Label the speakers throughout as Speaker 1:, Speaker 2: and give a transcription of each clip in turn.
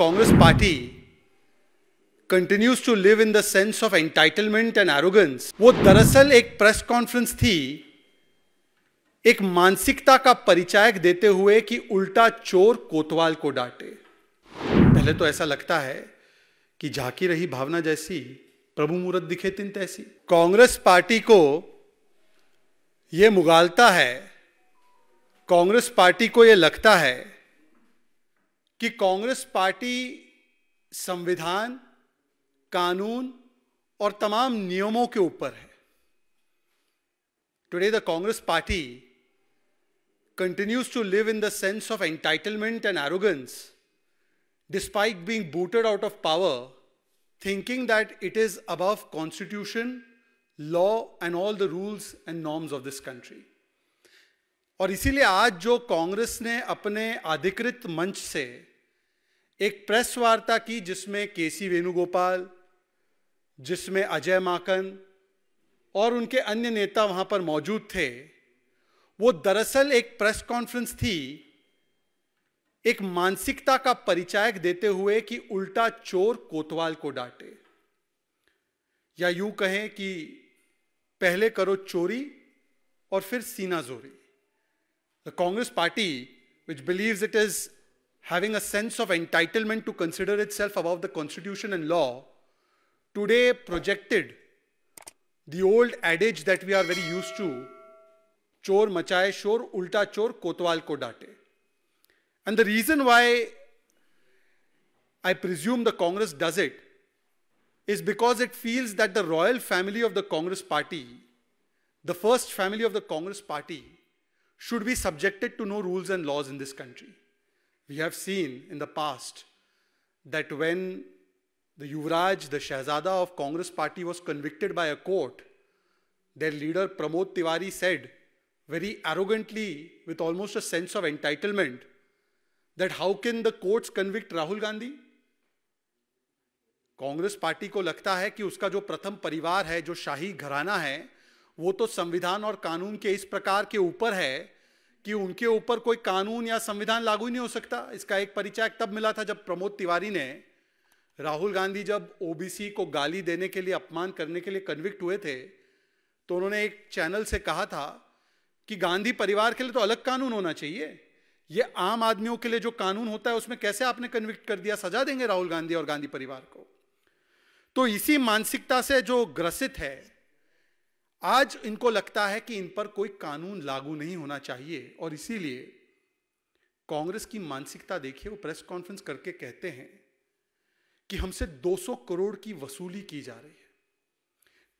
Speaker 1: Congress party continues to live in the sense of entitlement and arrogance वो दरअसल एक press conference थी एक मानसिकता का परिचायक देते हुए कि उल्टा चोर कोतवाल को डांटे पहले तो ऐसा लगता है कि झाकी रही भावना जैसी प्रभु मुहूर्त दिखे तिन तैसी कांग्रेस पार्टी को यह मुगालता है कांग्रेस पार्टी को यह लगता है कि कांग्रेस पार्टी संविधान कानून और तमाम नियमों के ऊपर है today the Congress party continues to live in the sense of entitlement and arrogance despite being booted out of power thinking that it is above constitution law and all the rules and norms of this country और इसीलिए आज जो कांग्रेस ने अपने अधिकृत मंच से एक प्रेस वार्ता की जिसमें केसी वेणुगोपाल जिसमें अजय माकन और उनके अन्य नेता वहां पर मौजूद थे वो दरअसल एक प्रेस कॉन्फ्रेंस थी एक मानसिकता का परिचायक देते हुए कि उल्टा चोर कोतवाल को डांटे या यूं कहें कि पहले करो चोरी और फिर सीना जोरी the Congress party which believe it is having a sense of entitlement to consider itself above the constitution and law, today projected the old adage that we are very used to, chor machaye shor, ulta chor kotwal ko date. And the reason why I presume the Congress does it is because it feels that the royal family of the Congress party, the first family of the Congress party, should be subjected to no rules and laws in this country. We have seen in the past that when the Yuvraj, the Shahzada of Congress party was convicted by a court, their leader Pramod Tiwari said very arrogantly with almost a sense of entitlement that how can the courts convict Rahul Gandhi? Congress party को लगता है कि उसका जो प्रथम परिवार है जो शाही घराना है वो तो संविधान और कानून के इस प्रकार के ऊपर है कि उनके ऊपर कोई कानून या संविधान लागू ही नहीं हो सकता इसका एक परिचय तब मिला था जब प्रमोद तिवारी ने राहुल गांधी जब ओबीसी को गाली देने के लिए अपमान करने के लिए कन्विक्ट हुए थे तो उन्होंने एक चैनल से कहा था कि गांधी परिवार के लिए तो अलग कानून होना चाहिए ये आम आदमियों के लिए जो कानून होता है उसमें कैसे आपने कन्विक्ट कर दिया सजा देंगे राहुल गांधी और गांधी परिवार को तो इसी मानसिकता से जो ग्रसित है आज इनको लगता है कि इन पर कोई कानून लागू नहीं होना चाहिए और इसीलिए कांग्रेस की मानसिकता देखिए वो प्रेस कॉन्फ्रेंस करके कहते हैं कि हमसे 200 करोड़ की वसूली की जा रही है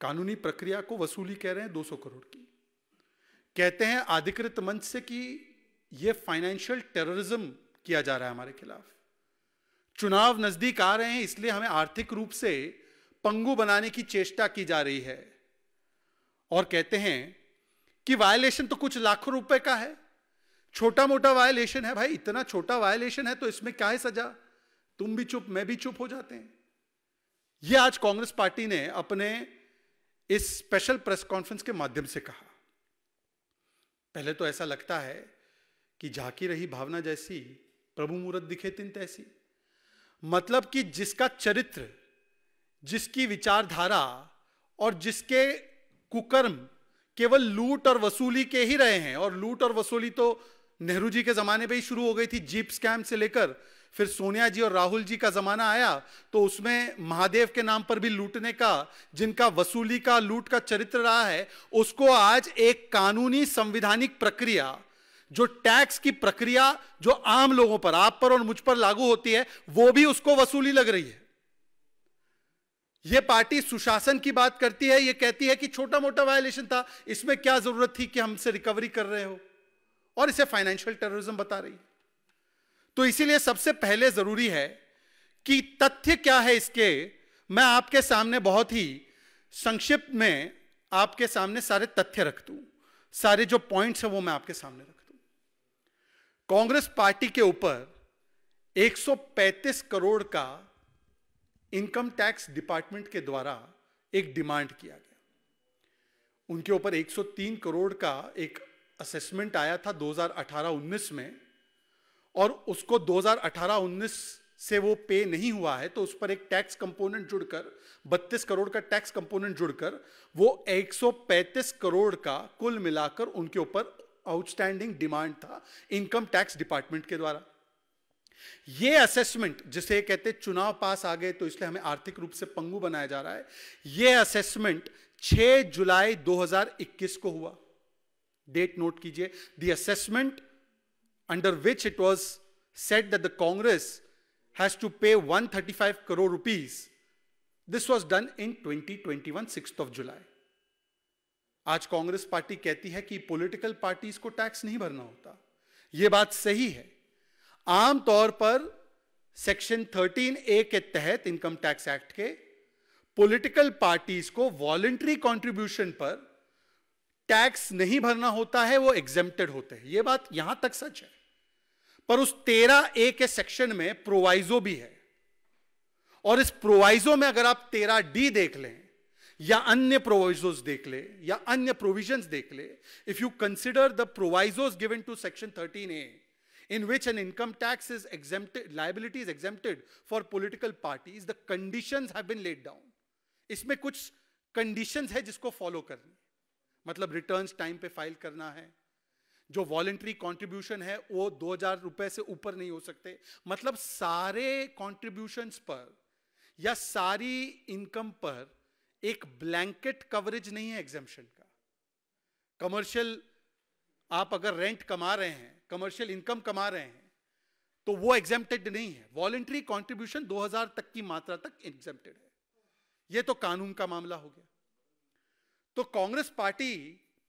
Speaker 1: कानूनी प्रक्रिया को वसूली कह रहे हैं 200 करोड़ की कहते हैं अधिकृत मंच से कि यह फाइनेंशियल टेररिज्म किया जा रहा है हमारे खिलाफ चुनाव नजदीक आ रहे हैं इसलिए हमें आर्थिक रूप से पंगु बनाने की चेष्टा की जा रही है और कहते हैं कि वायलेशन तो कुछ लाखों रुपए का है छोटा मोटा वायलेशन है भाई इतना छोटा वायलेशन है तो इसमें क्या है सजा तुम भी चुप मैं भी चुप हो जाते हैं यह आज कांग्रेस पार्टी ने अपने इस स्पेशल प्रेस कॉन्फ्रेंस के माध्यम से कहा पहले तो ऐसा लगता है कि झाकी रही भावना जैसी प्रभु मुहूर्त दिखे तिन तैसी मतलब कि जिसका चरित्र जिसकी विचारधारा और जिसके कुकर्म केवल लूट और वसूली के ही रहे हैं और लूट और वसूली तो नेहरू जी के जमाने पे ही शुरू हो गई थी जीप स्कैम से लेकर फिर सोनिया जी और राहुल जी का जमाना आया तो उसमें महादेव के नाम पर भी लूटने का जिनका वसूली का लूट का चरित्र रहा है उसको आज एक कानूनी संविधानिक प्रक्रिया जो टैक्स की प्रक्रिया जो आम लोगों पर आप पर और मुझ पर लागू होती है वो भी उसको वसूली लग रही है ये पार्टी सुशासन की बात करती है ये कहती है कि छोटा मोटा वायलेशन था इसमें क्या जरूरत थी कि हमसे रिकवरी कर रहे हो और इसे फाइनेंशियल टेररिज्म बता रही तो इसीलिए सबसे पहले जरूरी है कि तथ्य क्या है इसके मैं आपके सामने बहुत ही संक्षिप्त में आपके सामने सारे तथ्य रख दू सारे जो पॉइंट्स हैं वो मैं आपके सामने रख दू कांग्रेस पार्टी के ऊपर 135 करोड़ का इनकम टैक्स डिपार्टमेंट के द्वारा एक डिमांड किया गया उनके ऊपर 103 करोड़ का एक असेसमेंट आया था 2018-19 में और उसको 2018-19 से वो पे नहीं हुआ है तो उस पर एक टैक्स कंपोनेंट जुड़कर 32 करोड़ का टैक्स कंपोनेंट जुड़कर वो 135 करोड़ का कुल मिलाकर उनके ऊपर आउटस्टैंडिंग डिमांड था इनकम टैक्स डिपार्टमेंट के द्वारा ये असेसमेंट जिसे कहते चुनाव पास आ गए तो इसलिए हमें आर्थिक रूप से पंगु बनाया जा रहा है ये असेसमेंट 6 जुलाई 2021 को हुआ डेट नोट कीजिए the assessment under which it was set that the Congress has to pay 135 crore rupees this was done in 2021 six of July आज कांग्रेस पार्टी कहती है कि पॉलिटिकल पार्टीज को टैक्स नहीं भरना होता यह बात सही है आमतौर पर सेक्शन 13 ए के तहत इनकम टैक्स एक्ट के पॉलिटिकल पार्टीज को वॉलेंट्री कंट्रीब्यूशन पर टैक्स नहीं भरना होता है वो एग्जेप्टेड होते हैं ये बात यहां तक सच है पर उस 13 ए के सेक्शन में प्रोवाइजो भी है और इस प्रोवाइजो में अगर आप 13 डी देख लें या अन्य प्रोवाइजोज देख ले या अन्य प्रोविजंस देख ले if you consider the provisos given to section thirteen A in which an income tax is exempted, liability is exempted for political parties, the conditions have been laid down. इसमें कुछ conditions है जिसको follow करनी मतलब returns time पे file करना है जो voluntary contribution है वो दो हजार रुपए से ऊपर नहीं हो सकते मतलब सारे कंट्रीब्यूशंस पर या सारी इनकम पर एक ब्लैंकेट कवरेज नहीं है एग्जामेशन का कमर्शियल आप अगर रेंट कमा रहे हैं कमर्शियल इनकम कमा रहे हैं तो वो एग्जेप्टेड नहीं है वॉलेंट्री कॉन्ट्रीब्यूशन 2000 तक की मात्रा तक एग्जेप्टेड है ये तो कानून का मामला हो गया तो कांग्रेस पार्टी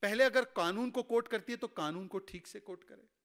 Speaker 1: पहले अगर कानून को कोट करती है तो कानून को ठीक से कोट करे